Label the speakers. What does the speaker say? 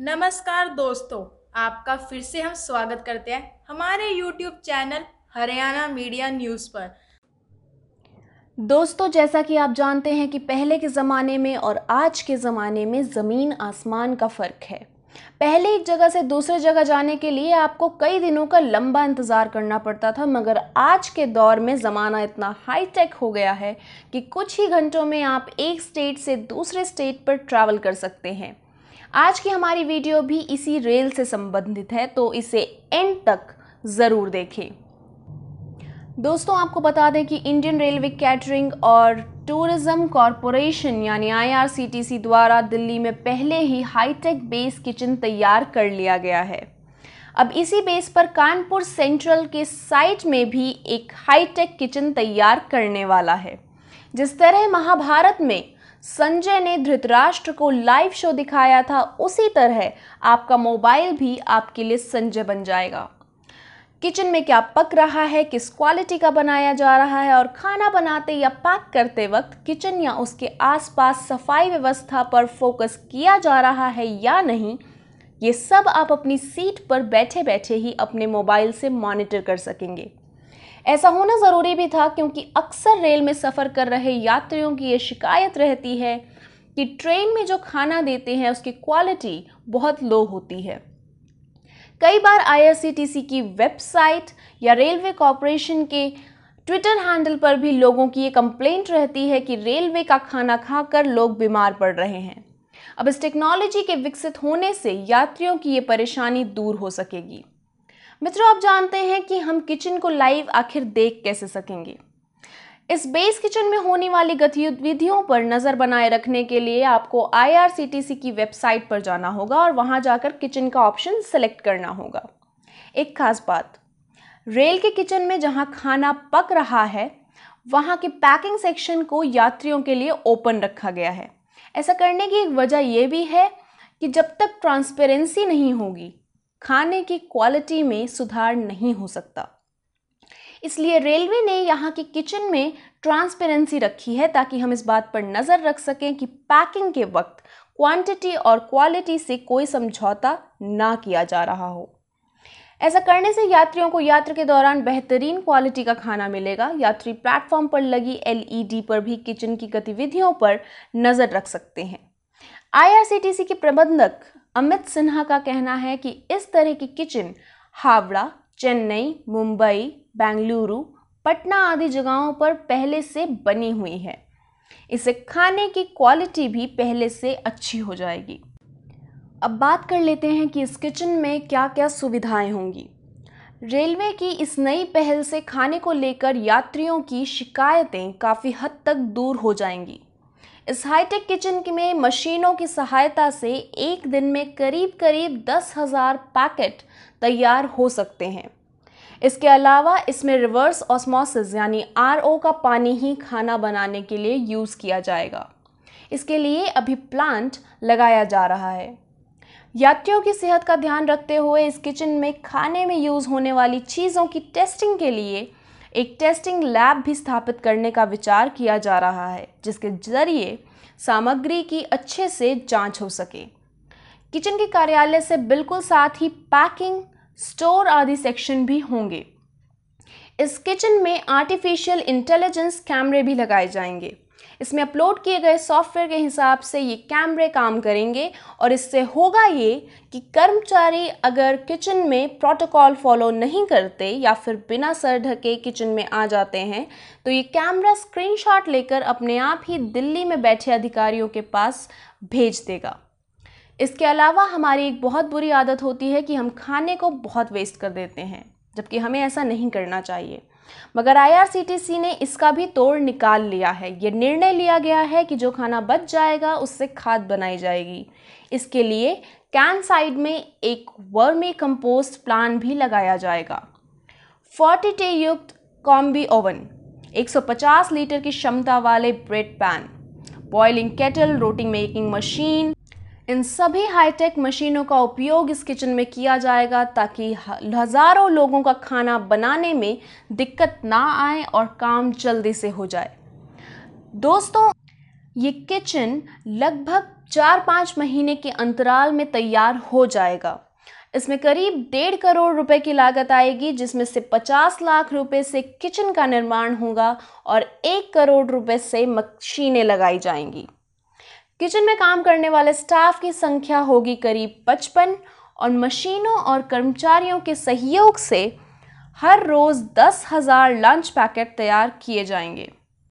Speaker 1: नमस्कार दोस्तों आपका फिर से हम स्वागत करते हैं हमारे YouTube channel Haryana media news पर दोस्तों जैसा कि आप जानते हैं कि पहले के ज़माने में और आज के ज़माने में ज़मीन आसमान का फ़र्क है पहले एक जगह से दूसरे जगह जाने के लिए आपको कई दिनों का लंबा इंतज़ार करना पड़ता था मगर आज के दौर में ज़माना इतना हाईटेक हो गया है कि कुछ ही घंटों में आप एक स्टेट से दूसरे स्टेट पर ट्रैवल कर सकते हैं आज की हमारी वीडियो भी इसी रेल से संबंधित है तो इसे एंड तक ज़रूर देखें दोस्तों आपको बता दें कि इंडियन रेलवे कैटरिंग और टूरिज़्म कॉरपोरेशन यानी आईआरसीटीसी द्वारा दिल्ली में पहले ही हाईटेक बेस किचन तैयार कर लिया गया है अब इसी बेस पर कानपुर सेंट्रल के साइट में भी एक हाईटेक किचन तैयार करने वाला है जिस तरह महाभारत में संजय ने धृतराष्ट्र को लाइव शो दिखाया था उसी तरह आपका मोबाइल भी आपके लिए संजय बन जाएगा किचन में क्या पक रहा है किस क्वालिटी का बनाया जा रहा है और खाना बनाते या पैक करते वक्त किचन या उसके आसपास सफाई व्यवस्था पर फोकस किया जा रहा है या नहीं ये सब आप अपनी सीट पर बैठे बैठे ही अपने मोबाइल से मॉनिटर कर सकेंगे ऐसा होना ज़रूरी भी था क्योंकि अक्सर रेल में सफ़र कर रहे यात्रियों की ये शिकायत रहती है कि ट्रेन में जो खाना देते हैं उसकी क्वालिटी बहुत लो होती है कई बार आईआरसीटीसी की वेबसाइट या रेलवे कॉरपोरेशन के ट्विटर हैंडल पर भी लोगों की ये कंप्लेंट रहती है कि रेलवे का खाना खाकर लोग बीमार पड़ रहे हैं अब इस टेक्नोलॉजी के विकसित होने से यात्रियों की ये परेशानी दूर हो सकेगी मित्रों आप जानते हैं कि हम किचन को लाइव आखिर देख कैसे सकेंगे इस बेस किचन में होने वाली गतिविधियों पर नज़र बनाए रखने के लिए आपको आई की वेबसाइट पर जाना होगा और वहां जाकर किचन का ऑप्शन सेलेक्ट करना होगा एक खास बात रेल के किचन में जहां खाना पक रहा है वहां के पैकिंग सेक्शन को यात्रियों के लिए ओपन रखा गया है ऐसा करने की एक वजह यह भी है कि जब तक ट्रांसपेरेंसी नहीं होगी खाने की क्वालिटी में सुधार नहीं हो सकता इसलिए रेलवे ने यहाँ के किचन में ट्रांसपेरेंसी रखी है ताकि हम इस बात पर नज़र रख सकें कि पैकिंग के वक्त क्वांटिटी और क्वालिटी से कोई समझौता ना किया जा रहा हो ऐसा करने से यात्रियों को यात्रा के दौरान बेहतरीन क्वालिटी का खाना मिलेगा यात्री प्लेटफॉर्म पर लगी एल e पर भी किचन की गतिविधियों पर नज़र रख सकते हैं आई के प्रबंधक अमित सिन्हा का कहना है कि इस तरह की किचन हावड़ा चेन्नई मुंबई बेंगलुरु पटना आदि जगहों पर पहले से बनी हुई है इसे खाने की क्वालिटी भी पहले से अच्छी हो जाएगी अब बात कर लेते हैं कि इस किचन में क्या क्या सुविधाएं होंगी रेलवे की इस नई पहल से खाने को लेकर यात्रियों की शिकायतें काफ़ी हद तक दूर हो जाएंगी इस हाईटेक किचन में मशीनों की सहायता से एक दिन में करीब करीब दस हज़ार पैकेट तैयार हो सकते हैं इसके अलावा इसमें रिवर्स ऑस्मोसिस यानी आर का पानी ही खाना बनाने के लिए यूज़ किया जाएगा इसके लिए अभी प्लांट लगाया जा रहा है यात्रियों की सेहत का ध्यान रखते हुए इस किचन में खाने में यूज़ होने वाली चीज़ों की टेस्टिंग के लिए एक टेस्टिंग लैब भी स्थापित करने का विचार किया जा रहा है जिसके जरिए सामग्री की अच्छे से जांच हो सके किचन के कार्यालय से बिल्कुल साथ ही पैकिंग स्टोर आदि सेक्शन भी होंगे इस किचन में आर्टिफिशियल इंटेलिजेंस कैमरे भी लगाए जाएंगे इसमें अपलोड किए गए सॉफ्टवेयर के हिसाब से ये कैमरे काम करेंगे और इससे होगा ये कि कर्मचारी अगर किचन में प्रोटोकॉल फॉलो नहीं करते या फिर बिना सर ढके किचन में आ जाते हैं तो ये कैमरा स्क्रीनशॉट लेकर अपने आप ही दिल्ली में बैठे अधिकारियों के पास भेज देगा इसके अलावा हमारी एक बहुत बुरी आदत होती है कि हम खाने को बहुत वेस्ट कर देते हैं जबकि हमें ऐसा नहीं करना चाहिए मगर आईआरसीटीसी ने इसका भी तोड़ निकाल लिया है ये निर्णय लिया गया है कि जो खाना बच जाएगा उससे खाद बनाई जाएगी इसके लिए कैन साइड में एक वर्मी कंपोस्ट प्लान भी लगाया जाएगा फोर्टी टे युक्त कॉम्बी ओवन 150 लीटर की क्षमता वाले ब्रेड पैन बॉइलिंग केटल रोटी मेकिंग मशीन इन सभी हाईटेक मशीनों का उपयोग इस किचन में किया जाएगा ताकि हज़ारों लोगों का खाना बनाने में दिक्कत ना आए और काम जल्दी से हो जाए दोस्तों ये किचन लगभग चार पाँच महीने के अंतराल में तैयार हो जाएगा इसमें करीब डेढ़ करोड़ रुपए की लागत आएगी जिसमें से पचास लाख रुपए से किचन का निर्माण होगा और एक करोड़ रुपए से मशीनें लगाई जाएंगी किचन में काम करने वाले स्टाफ की संख्या होगी करीब पचपन और मशीनों और कर्मचारियों के सहयोग से हर रोज़ दस हज़ार लंच पैकेट तैयार किए जाएंगे